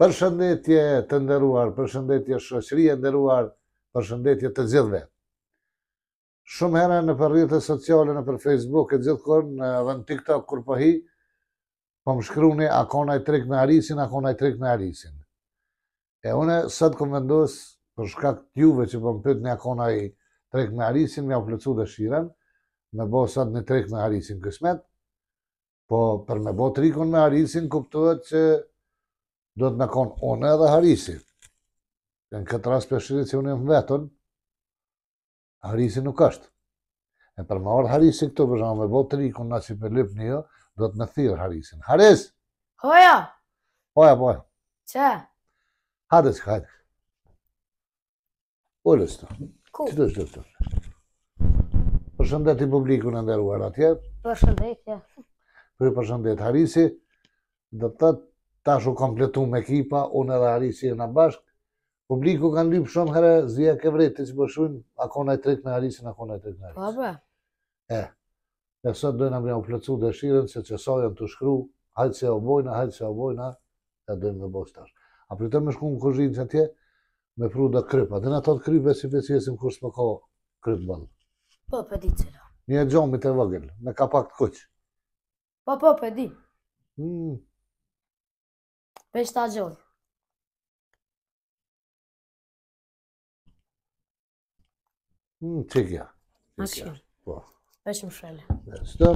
për shëndetje të nderuar, për shëndetje shëqëri e nderuar, për shëndetje të gjithëve. Shumë herë në rrjetet e sociale, në për Facebook e gjithë kërë, në TikTok kur pëhi, po, po më shkru një akona i trek në arisin, akona i trek në arisin. E une sëtë këmë vendus, për shkak t'juve që po më pëtë një akona i trek në arisin, mja u plëcu dhe shiren, me bo sëtë një trek në arisin kësmet, po për me bo trikon në arisin, kuptohet që do të në konë onë edhe Harisi. Në këtë rast për që unë e më vetën, Harisi nuk është. E për më orë Harisi këtu për shumë, me botë të rikun, në që për lipë një, do të në thyrë Harisin. Haris! Hoja! Hoja, hoja. Qe? Hadë që hajtë. Ullë së të. Ku? Që të shqë të Përshëndet i publiku në ndërruar atje. Përshëndet, ja. Për Harisi, do të tëtë, tash u kompletu me ekipa, unë edhe ari si e në bashkë, publiku kanë lypë shumë herë, zia ke vrejtë, të që përshujnë, po a kona i trek me ari akona kona i trek me ari. Pa, po, pa. Po. E, e sot dojnë amë janë plëcu dhe se që sa janë të shkru, hajtë se o bojna, hajtë se o bojna, e dojnë me bojnë tash. A për të me shku në këzhinë që tje, me pru dhe krypa, dhe në atot krype si për si jesim kërës më ka krypë bëllë. Po, po, di cilo. Një e gjomit e vëgjel, me kapak të kuqë. Po, po, pa, di. Hmm për stagion. Hmm, që kja? Aksion. Po. Vesh më shrele. Vesh të.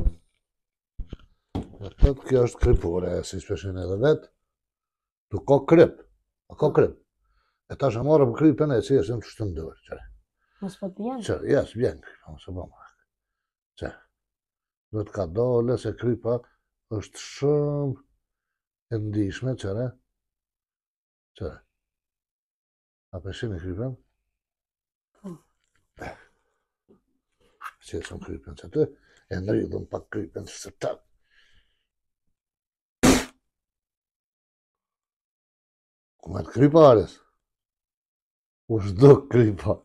Në kjo është krypore, si shpeshin edhe vetë. Tu ko kryp. A ko kryp. E ta shë marëm krypën e si e shëmë të shtëmë dërë. Mësë po të jenë? Qërë, jes, vjenë kërë. Mësë po më. Qërë. Dhe të ka dole se krypa është shumë e ndishme, qëre, qëre, a për shimë krypen? Po. Qëtë që më krypen, që të e në rridhën pak krypen, së të të. Ku me të krypares? ares? Ku shdo krypa?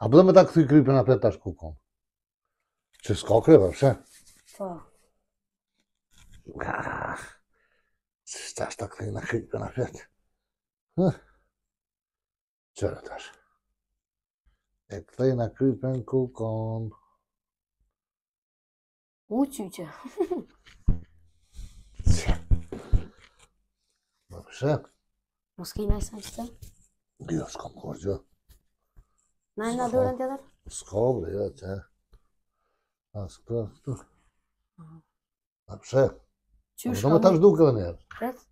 A përdo me ta këthi krypen, a përta tash ku kom? Që s'ka krypa, përse? Po. Ah. Stasz tak na chwilkę na świat. Co hm. latasz? Jak tutaj na krypę kukon. Ucił cię. Dobrze. Moskiej najsęście? Ja skąd chodzę? Na, na dole wiadomo? Skąd, ja A skąd Dobrze. Qysh ka më? Në më tash duke dhe njerë. Kretë?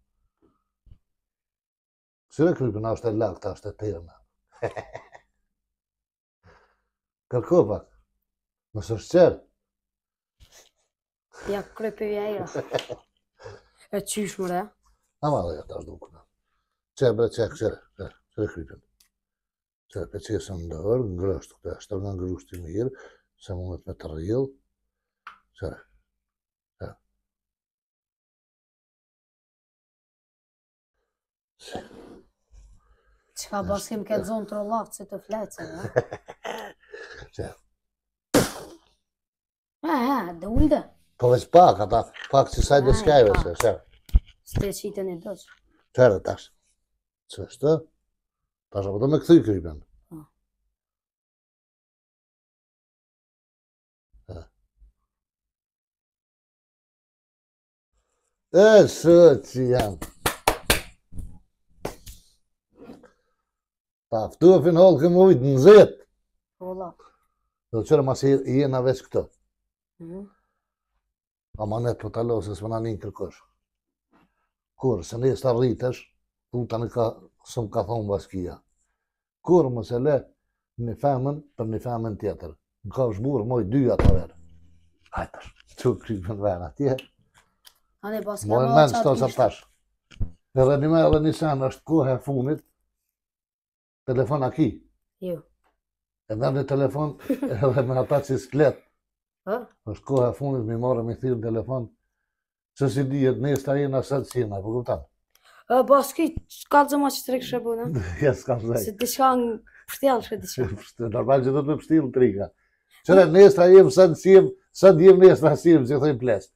Kësire krypë, na është e lakë, ta është e tërë në. Kërko pak, më së është qërë. Ja, krypë i ajo. E qysh më re? A ma dhe ja tash duke në. Qërë bre, qërë, qërë, qërë krypë. Qërë, për qërë së më ndërë, ngrështu për ashtë nga ngrështë mirë, se më me të rrilë, qërë. Që ka bashkim këtë zonë të rëllatë që të fleqe, në? Që? Ha, ha, dhe ujde. Po veç pak, ata, pak që sajtë dhe skajve, se, se. Së të qitë një doqë. Të herë, takshë. Që është të? Pasha po do me këthy këj bëndë. E, së, që janë. Ta ftofin holkë kem ujt në zet. Do të çojmë se i jena vesh këto. Mhm. Mm Amanet po talos se mëna nin kërkosh. Kur se ne sta rritesh, tu tani ka som ka thonë baskia. Kur më se le në famën për në famën tjetër. Në ka zhburr moj dy ata vet. Ai tash. Tu krye në verë atje. Ma e mënë qëtë qëtë Edhe qëtë qëtë qëtë qëtë qëtë qëtë qëtë qëtë qëtë telefon aki? Jo. E dam në telefon edhe me ata që s'klet. Ha? është koha fundit me marrë me thirë telefon, që si dhjetë, ne së ta jenë asë të sjena, po këptan? E, ba, s'ki, s'kallë zëma që të rekë shëpë, në? Ja, s'kallë zëjë. Se të shka në pështjallë shë të shka. Normal që do të pështjallë të rika. Qëre, ne së ta jenë së të sjenë, së të jenë ne së të që i thëjnë plesë.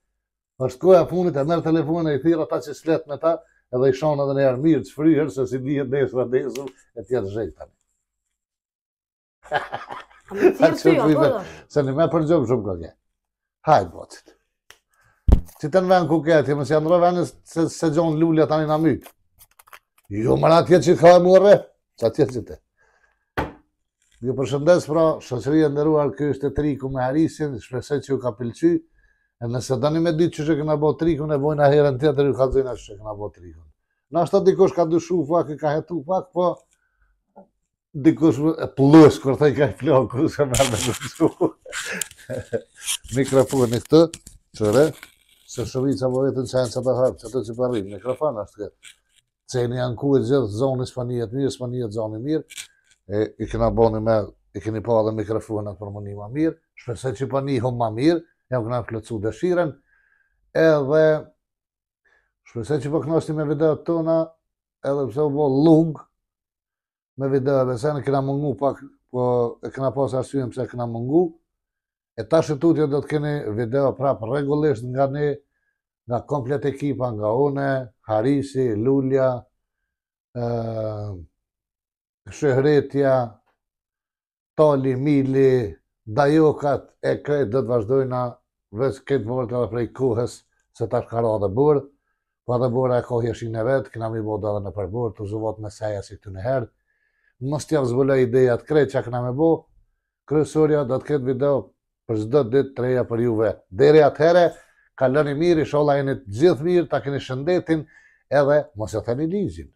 është koha fundit e merë telefon e i thirë ata që s'klet me ta, edhe i shonë edhe në janë mirë që fryër, se si dhije desë dhe desëm, e tjetë zhejtë tani. A më tjetë fryë, apodo? Se në me përgjëmë shumë këtë. Hajtë, bocit. Që të në venë ku këtë, jemë si andrë venë se, se gjonë lullja tani në mytë. Jo, më tjetë që të kajë muarë, që tjetë që të. Një përshëndes, pra, shëqëri e ndëruar, kjo është e ku me harisin, shpesë që ju ka pëlqy, nëse tani me ditë që që këna bo trikun, e bojnë a herën tjetër të rrë, ka zëjnë ashtë që këna bo trikun. Në ashtë të dikosh ka dushu pak, e ka jetu pak, po dikosh e plus, kërë të i ka i plohë, kërë me në Mikrofoni këtë, qëre, se shëri që më vetën që e që të hapë, që të që përrim, mikrofon ashtë këtë. Që e një janë ku e gjithë, zonë i së mirë, së zonë i mirë, i këna bo me, i këni pa dhe mikrofonat për më mirë, shpesaj që pa një ma mirë, ja u kena dëshiren, edhe shpresoj që po me video të tona, edhe pse u bë lungë me video, dhe se në kena mungu pak, po e kena pas arsye pse kena mungu, e ta shëtutje do të keni video prap rregullisht nga ne, nga komplet ekipa, nga one, Harisi, Lulja, e, Shëhretja, Toli, Mili, Dajokat, e kretë do të vazhdojna vëç këtë vërtë edhe prej kuhës se ta shkarë dhe burë, pa po dhe burë e kohë jeshin e vetë, këna mi bodë edhe në për burë, të zuvot me seja si këtë herë, Mos t'ja vëzbulë e të krejtë që këna me bu, kryësurja do të këtë video për zdo ditë të reja për juve. Dere atë herë, ka lëni mirë, i sholla e një të gjithë mirë, ta këni shëndetin edhe mos e të një ligjin.